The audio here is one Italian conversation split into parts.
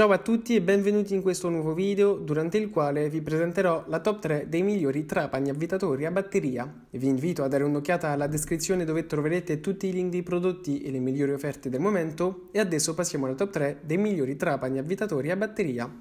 Ciao a tutti e benvenuti in questo nuovo video durante il quale vi presenterò la top 3 dei migliori trapani avvitatori a batteria. Vi invito a dare un'occhiata alla descrizione dove troverete tutti i link dei prodotti e le migliori offerte del momento e adesso passiamo alla top 3 dei migliori trapani avvitatori a batteria.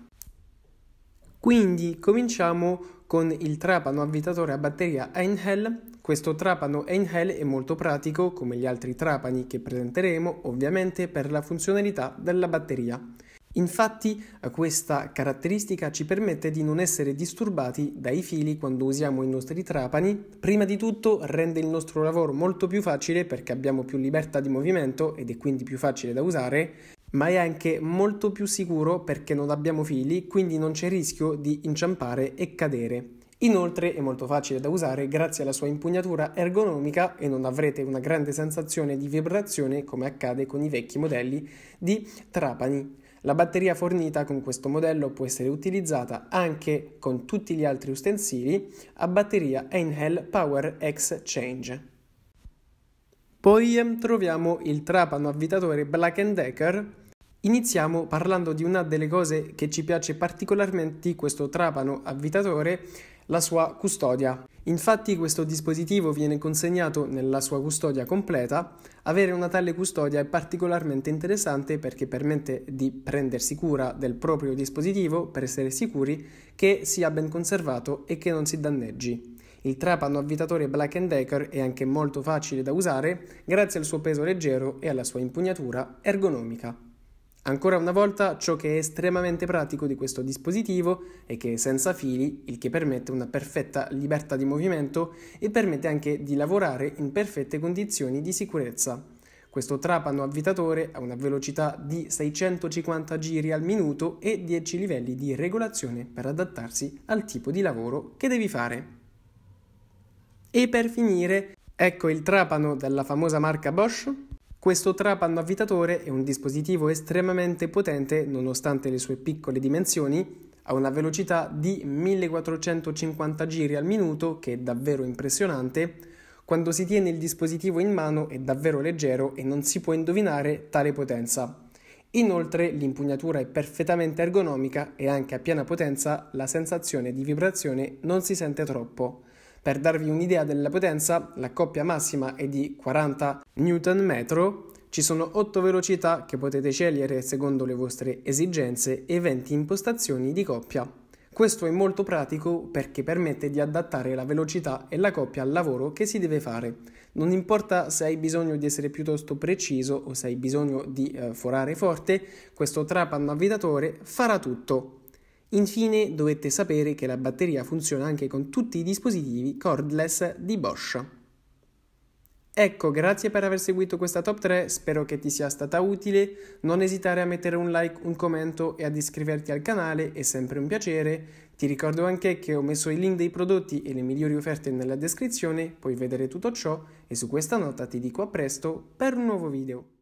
Quindi cominciamo con il trapano avvitatore a batteria Einhell. Questo trapano Einhell è molto pratico, come gli altri trapani che presenteremo, ovviamente per la funzionalità della batteria. Infatti questa caratteristica ci permette di non essere disturbati dai fili quando usiamo i nostri trapani. Prima di tutto rende il nostro lavoro molto più facile perché abbiamo più libertà di movimento ed è quindi più facile da usare ma è anche molto più sicuro perché non abbiamo fili, quindi non c'è rischio di inciampare e cadere. Inoltre è molto facile da usare grazie alla sua impugnatura ergonomica e non avrete una grande sensazione di vibrazione come accade con i vecchi modelli di trapani. La batteria fornita con questo modello può essere utilizzata anche con tutti gli altri ustensili a batteria Einhell Power Exchange. Poi ehm, troviamo il trapano avvitatore Black Decker. Iniziamo parlando di una delle cose che ci piace particolarmente di questo trapano avvitatore, la sua custodia. Infatti questo dispositivo viene consegnato nella sua custodia completa. Avere una tale custodia è particolarmente interessante perché permette di prendersi cura del proprio dispositivo per essere sicuri che sia ben conservato e che non si danneggi. Il trapano avvitatore Black Decker è anche molto facile da usare grazie al suo peso leggero e alla sua impugnatura ergonomica. Ancora una volta, ciò che è estremamente pratico di questo dispositivo è che è senza fili, il che permette una perfetta libertà di movimento e permette anche di lavorare in perfette condizioni di sicurezza. Questo trapano avvitatore ha una velocità di 650 giri al minuto e 10 livelli di regolazione per adattarsi al tipo di lavoro che devi fare. E per finire, ecco il trapano della famosa marca Bosch questo trapano avvitatore è un dispositivo estremamente potente nonostante le sue piccole dimensioni, ha una velocità di 1450 giri al minuto che è davvero impressionante, quando si tiene il dispositivo in mano è davvero leggero e non si può indovinare tale potenza. Inoltre l'impugnatura è perfettamente ergonomica e anche a piena potenza la sensazione di vibrazione non si sente troppo. Per darvi un'idea della potenza, la coppia massima è di 40 Nm, ci sono 8 velocità che potete scegliere secondo le vostre esigenze e 20 impostazioni di coppia. Questo è molto pratico perché permette di adattare la velocità e la coppia al lavoro che si deve fare. Non importa se hai bisogno di essere piuttosto preciso o se hai bisogno di eh, forare forte, questo trapano avvitatore farà tutto. Infine dovete sapere che la batteria funziona anche con tutti i dispositivi cordless di Bosch. Ecco, grazie per aver seguito questa top 3, spero che ti sia stata utile, non esitare a mettere un like, un commento e ad iscriverti al canale, è sempre un piacere. Ti ricordo anche che ho messo i link dei prodotti e le migliori offerte nella descrizione, puoi vedere tutto ciò e su questa nota ti dico a presto per un nuovo video.